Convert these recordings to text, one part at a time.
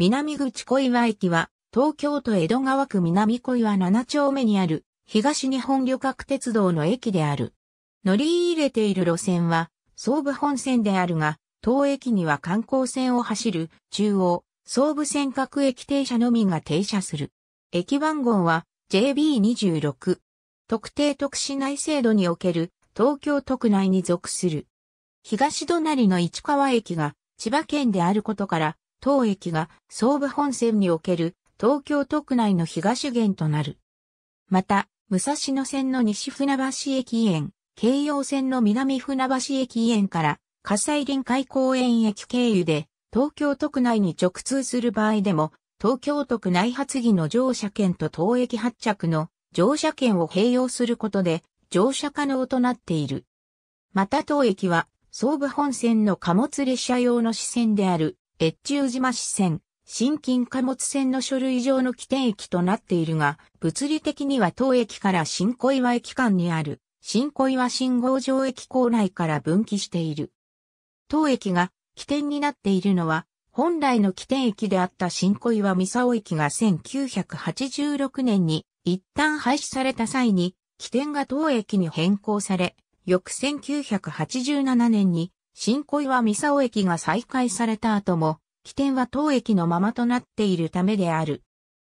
南口小岩駅は、東京都江戸川区南小岩7丁目にある、東日本旅客鉄道の駅である。乗り入れている路線は、総武本線であるが、当駅には観光線を走る、中央、総武線各駅停車のみが停車する。駅番号は、JB26。特定特市内制度における、東京都区内に属する。東隣の市川駅が、千葉県であることから、当駅が総武本線における東京都区内の東限となる。また、武蔵野線の西船橋駅園、京葉線の南船橋駅園から、火災臨海公園駅経由で、東京都区内に直通する場合でも、東京都区内発議の乗車券と当駅発着の乗車券を併用することで、乗車可能となっている。また当駅は、総武本線の貨物列車用の支線である越中島支線、新近貨物線の書類上の起点駅となっているが、物理的には当駅から新小岩駅間にある、新小岩信号場駅構内から分岐している。当駅が起点になっているのは、本来の起点駅であった新小岩三沢駅が1986年に一旦廃止された際に、起点が当駅に変更され、翌1987年に新小岩三沢駅が再開された後も、起点は当駅のままとなっているためである。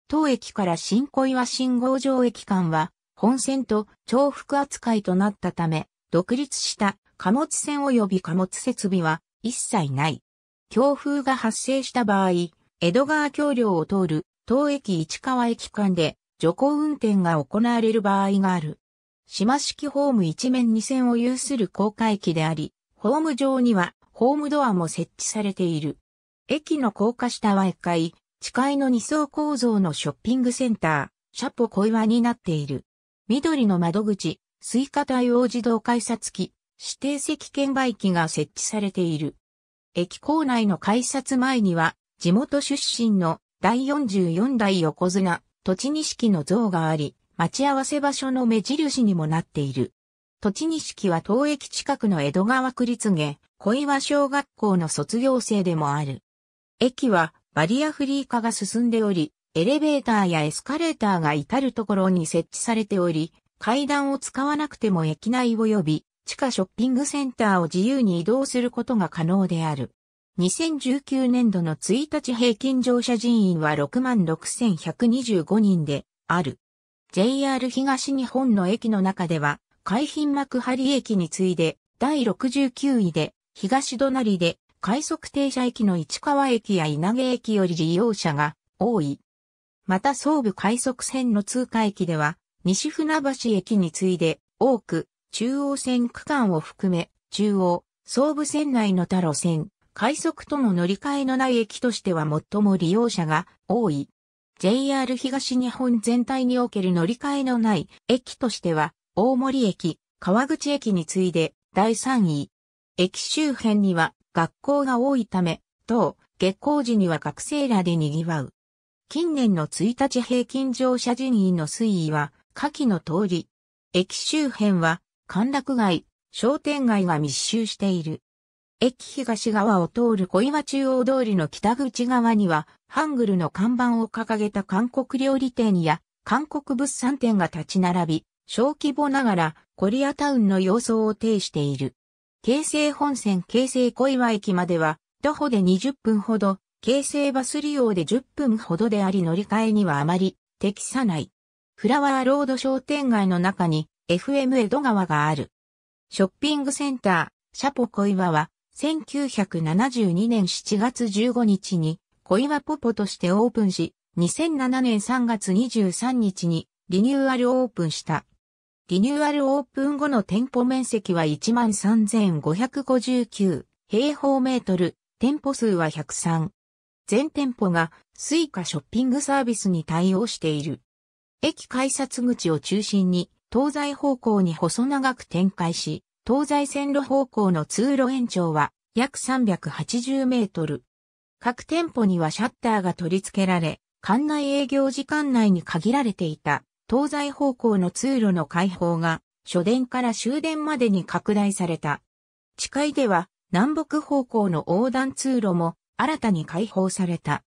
当駅から新小岩信号場駅間は、本線と重複扱いとなったため、独立した貨物線及び貨物設備は一切ない。強風が発生した場合、江戸川橋梁を通る当駅市川駅間で徐行運転が行われる場合がある。島式ホーム一面二線を有する高架駅であり、ホーム上にはホームドアも設置されている。駅の高架下は1階、地階の2層構造のショッピングセンター、シャポ小岩になっている。緑の窓口、スイカ対応自動改札機、指定席券売機が設置されている。駅構内の改札前には、地元出身の第44代横綱、土地錦の像があり、待ち合わせ場所の目印にもなっている。栃木式は東駅近くの江戸川区立下、小岩小学校の卒業生でもある。駅はバリアフリー化が進んでおり、エレベーターやエスカレーターが至るところに設置されており、階段を使わなくても駅内及び地下ショッピングセンターを自由に移動することが可能である。2019年度の1日平均乗車人員は66,125人である。JR 東日本の駅の中では海浜幕張駅に次いで第69位で東隣で快速停車駅の市川駅や稲毛駅より利用者が多い。また総武快速線の通過駅では西船橋駅に次いで多く中央線区間を含め中央、総武線内の他路線、快速との乗り換えのない駅としては最も利用者が多い。JR 東日本全体における乗り換えのない駅としては大森駅、川口駅に次いで第3位。駅周辺には学校が多いため、当月光時には学生らで賑わう。近年の1日平均乗車人員の推移は、下記の通り。駅周辺は、歓楽街、商店街が密集している。駅東側を通る小岩中央通りの北口側には、ハングルの看板を掲げた韓国料理店や韓国物産店が立ち並び、小規模ながらコリアタウンの様相を呈している。京成本線京成小岩駅までは徒歩で20分ほど、京成バス利用で10分ほどであり乗り換えにはあまり適さない。フラワーロード商店街の中に FM 江戸川がある。ショッピングセンター、シャポ小岩は1972年7月15日に小岩ポポとしてオープンし、2007年3月23日にリニューアルオープンした。リニューアルオープン後の店舗面積は13,559平方メートル、店舗数は103。全店舗がスイカショッピングサービスに対応している。駅改札口を中心に東西方向に細長く展開し、東西線路方向の通路延長は約380メートル。各店舗にはシャッターが取り付けられ、館内営業時間内に限られていた。東西方向の通路の開放が、初殿から終電までに拡大された。地下では、南北方向の横断通路も新たに開放された。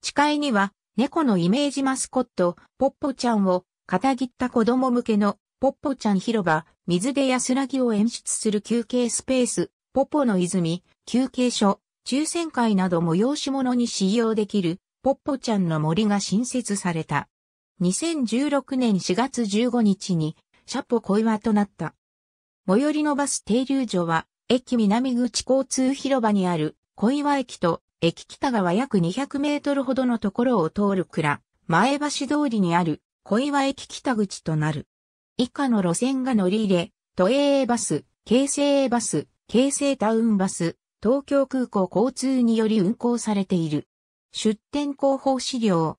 地下には、猫のイメージマスコット、ポッポちゃんを、片切った子供向けの、ポッポちゃん広場、水で安らぎを演出する休憩スペース、ポポの泉、休憩所、抽選会など催し物に使用できる、ポッポちゃんの森が新設された。2016年4月15日に、シャポ小岩となった。最寄りのバス停留所は、駅南口交通広場にある小岩駅と、駅北側約200メートルほどのところを通る蔵、前橋通りにある小岩駅北口となる。以下の路線が乗り入れ、都営バス、京成バス、京成タウンバス、東京空港交通により運行されている。出店広報資料、